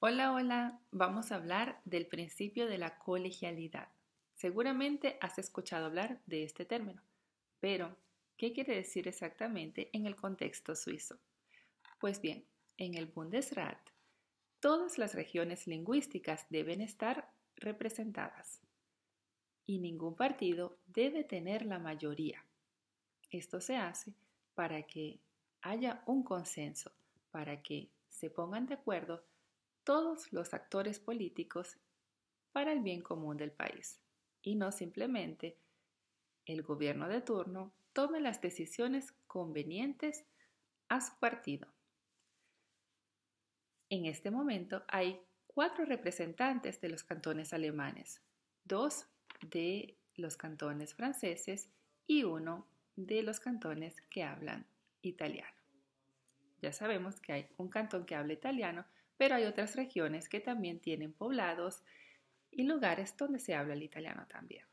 Hola, hola, vamos a hablar del principio de la colegialidad. Seguramente has escuchado hablar de este término, pero ¿qué quiere decir exactamente en el contexto suizo? Pues bien, en el Bundesrat, todas las regiones lingüísticas deben estar representadas y ningún partido debe tener la mayoría. Esto se hace para que haya un consenso, para que se pongan de acuerdo todos los actores políticos para el bien común del país y no simplemente el gobierno de turno tome las decisiones convenientes a su partido. En este momento hay cuatro representantes de los cantones alemanes, dos de los cantones franceses y uno de los cantones que hablan italiano. Ya sabemos que hay un cantón que habla italiano pero hay otras regiones que también tienen poblados y lugares donde se habla el italiano también.